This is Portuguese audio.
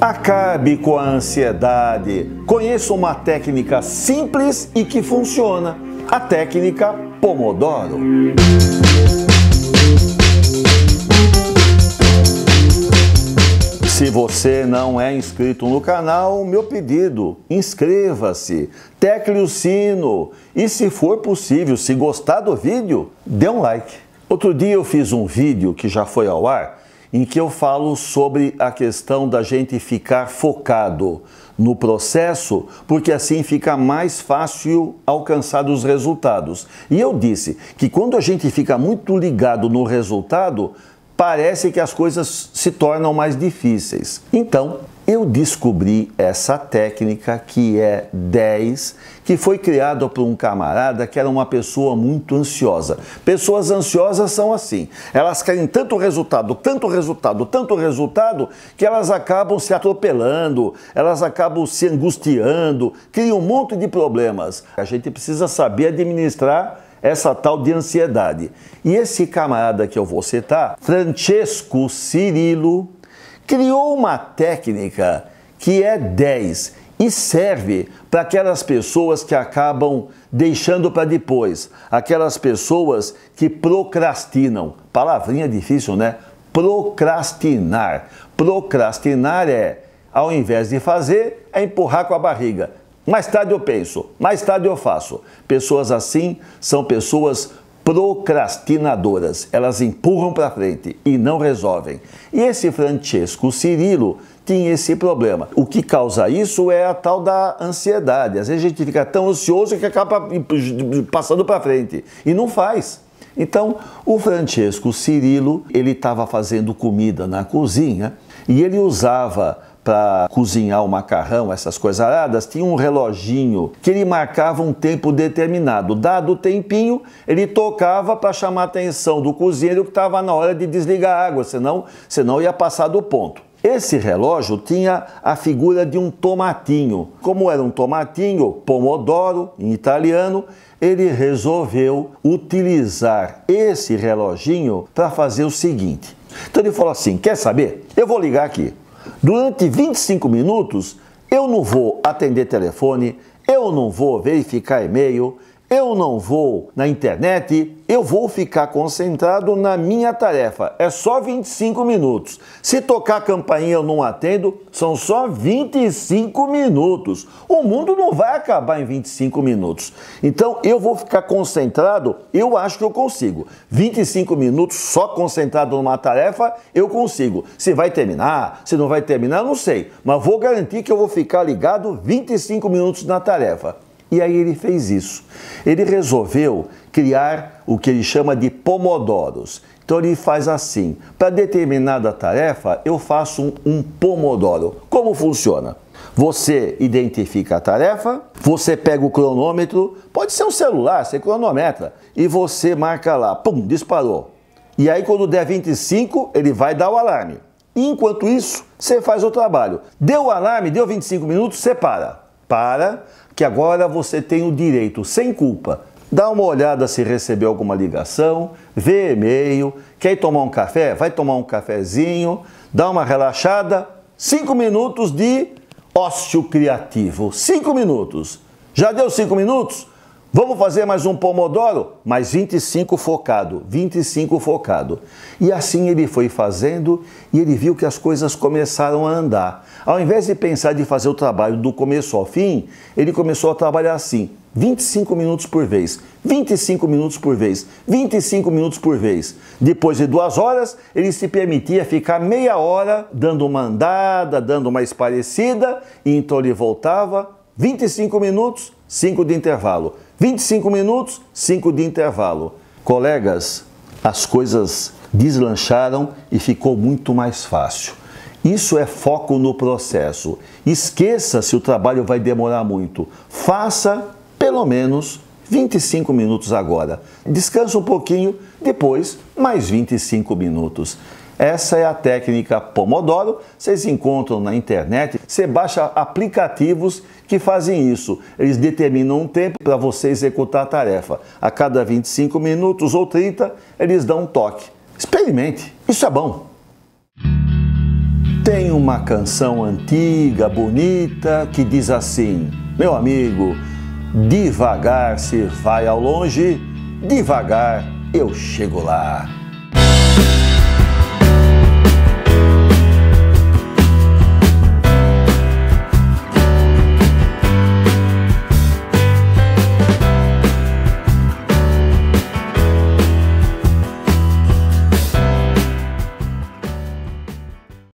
Acabe com a ansiedade. Conheça uma técnica simples e que funciona: a técnica Pomodoro. Se você não é inscrito no canal, meu pedido, inscreva-se, tecle o sino e, se for possível, se gostar do vídeo, dê um like. Outro dia eu fiz um vídeo que já foi ao ar em que eu falo sobre a questão da gente ficar focado no processo, porque assim fica mais fácil alcançar os resultados. E eu disse que quando a gente fica muito ligado no resultado, parece que as coisas se tornam mais difíceis. Então, eu descobri essa técnica que é 10, que foi criada por um camarada que era uma pessoa muito ansiosa. Pessoas ansiosas são assim. Elas querem tanto resultado, tanto resultado, tanto resultado, que elas acabam se atropelando, elas acabam se angustiando, criam um monte de problemas. A gente precisa saber administrar essa tal de ansiedade. E esse camarada que eu vou citar, Francesco Cirilo criou uma técnica que é 10 e serve para aquelas pessoas que acabam deixando para depois, aquelas pessoas que procrastinam. Palavrinha difícil, né? Procrastinar. Procrastinar é, ao invés de fazer, é empurrar com a barriga. Mais tarde eu penso, mais tarde eu faço. Pessoas assim são pessoas procrastinadoras. Elas empurram para frente e não resolvem. E esse Francesco Cirilo tinha esse problema. O que causa isso é a tal da ansiedade. Às vezes a gente fica tão ansioso que acaba passando para frente e não faz. Então, o Francesco Cirilo, ele estava fazendo comida na cozinha e ele usava para cozinhar o macarrão, essas coisas tinha um reloginho que ele marcava um tempo determinado. Dado o tempinho, ele tocava para chamar a atenção do cozinheiro que estava na hora de desligar a água, senão, senão ia passar do ponto. Esse relógio tinha a figura de um tomatinho. Como era um tomatinho, pomodoro em italiano, ele resolveu utilizar esse reloginho para fazer o seguinte. Então ele falou assim: quer saber? Eu vou ligar aqui. Durante 25 minutos, eu não vou atender telefone, eu não vou verificar e-mail, eu não vou na internet, eu vou ficar concentrado na minha tarefa. É só 25 minutos. Se tocar a campainha eu não atendo, são só 25 minutos. O mundo não vai acabar em 25 minutos. Então eu vou ficar concentrado, eu acho que eu consigo. 25 minutos só concentrado numa tarefa, eu consigo. Se vai terminar, se não vai terminar, não sei. Mas vou garantir que eu vou ficar ligado 25 minutos na tarefa. E aí ele fez isso. Ele resolveu criar o que ele chama de pomodoros. Então ele faz assim: para determinada tarefa, eu faço um, um pomodoro. Como funciona? Você identifica a tarefa, você pega o cronômetro, pode ser um celular, você cronometra, e você marca lá, pum, disparou. E aí, quando der 25, ele vai dar o alarme. Enquanto isso, você faz o trabalho. Deu o alarme, deu 25 minutos, você para para que agora você tenha o direito, sem culpa, dá uma olhada se recebeu alguma ligação, vê e-mail, quer tomar um café? Vai tomar um cafezinho, dá uma relaxada, cinco minutos de ócio criativo. Cinco minutos. Já deu cinco minutos? Vamos fazer mais um pomodoro? Mais 25 focado, 25 focado. E assim ele foi fazendo e ele viu que as coisas começaram a andar. Ao invés de pensar de fazer o trabalho do começo ao fim, ele começou a trabalhar assim, 25 minutos por vez, 25 minutos por vez, 25 minutos por vez. Depois de duas horas, ele se permitia ficar meia hora dando uma andada, dando uma esparecida, e então ele voltava, 25 minutos, 5 de intervalo. 25 minutos, 5 de intervalo. Colegas, as coisas deslancharam e ficou muito mais fácil. Isso é foco no processo. Esqueça se o trabalho vai demorar muito. Faça pelo menos 25 minutos agora. Descansa um pouquinho, depois mais 25 minutos. Essa é a técnica Pomodoro. Vocês encontram na internet. Você baixa aplicativos que fazem isso. Eles determinam um tempo para você executar a tarefa. A cada 25 minutos ou 30, eles dão um toque. Experimente. Isso é bom. Tem uma canção antiga, bonita, que diz assim: Meu amigo, devagar se vai ao longe, devagar eu chego lá.